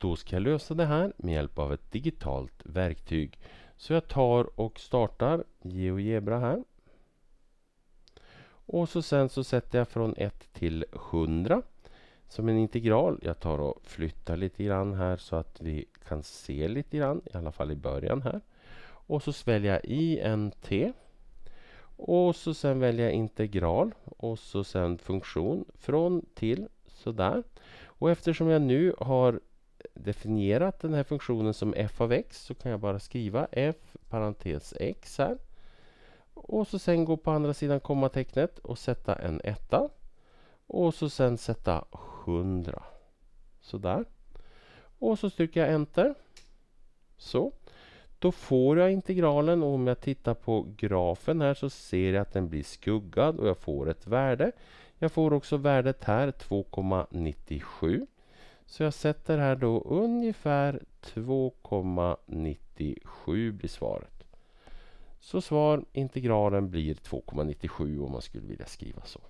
Då ska jag lösa det här med hjälp av ett digitalt verktyg. Så jag tar och startar GeoGebra här. Och så sen så sätter jag från 1 till 100 som en integral. Jag tar och flyttar lite grann här så att vi kan se lite grann, i alla fall i början här. Och så väljer jag INT. Och så sen väljer jag integral och så sen funktion från till sådär. Och eftersom jag nu har definierat den här funktionen som f av x så kan jag bara skriva f parentes x här. Och så sen gå på andra sidan kommatecknet och sätta en etta. Och så sen sätta 100. Sådär. Och så trycker jag enter. Så. Då får jag integralen och om jag tittar på grafen här så ser jag att den blir skuggad och jag får ett värde. Jag får också värdet här 2,97. Så jag sätter här då ungefär 2,97 blir svaret. Så svar integralen blir 2,97 om man skulle vilja skriva så.